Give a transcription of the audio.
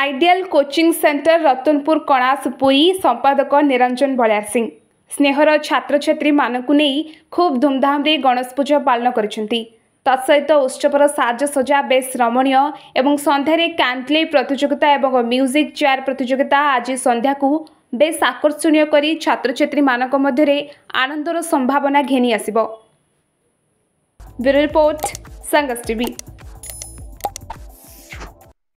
ideal coaching centre Ratanpur Kanas Puri ସମ୍ପାଦକ ନିରଞ୍ଜନ ବଳିଆର ସିଂ ସ୍ନେହର ଛାତ୍ରଛାତ୍ରୀମାନଙ୍କୁ ନେଇ ଖୁବ୍ ଧୁମ୍ଧାମ୍ରେ ଗଣେଶ ପୂଜା ପାଳନ କରିଛନ୍ତି ତତ୍ସହିତ ଉତ୍ସବର ସାଜସଜା ବେଶ୍ ରମଣୀୟ ଏବଂ ସନ୍ଧ୍ୟାରେ କ୍ୟାଣ୍ଟଲେ ପ୍ରତିଯୋଗିତା ଏବଂ ମ୍ୟୁଜିକ୍ ଚେୟାର ପ୍ରତିଯୋଗିତା ଆଜି ସନ୍ଧ୍ୟାକୁ ବେଶ୍ ଆକର୍ଷଣୀୟ କରି ଛାତ୍ରଛାତ୍ରୀମାନଙ୍କ ମଧ୍ୟରେ ଆନନ୍ଦର ସମ୍ଭାବନା ଘେନି ଆସିବ ରିପୋର୍ଟ ସାଙ୍ଗସ୍ ଟିଭି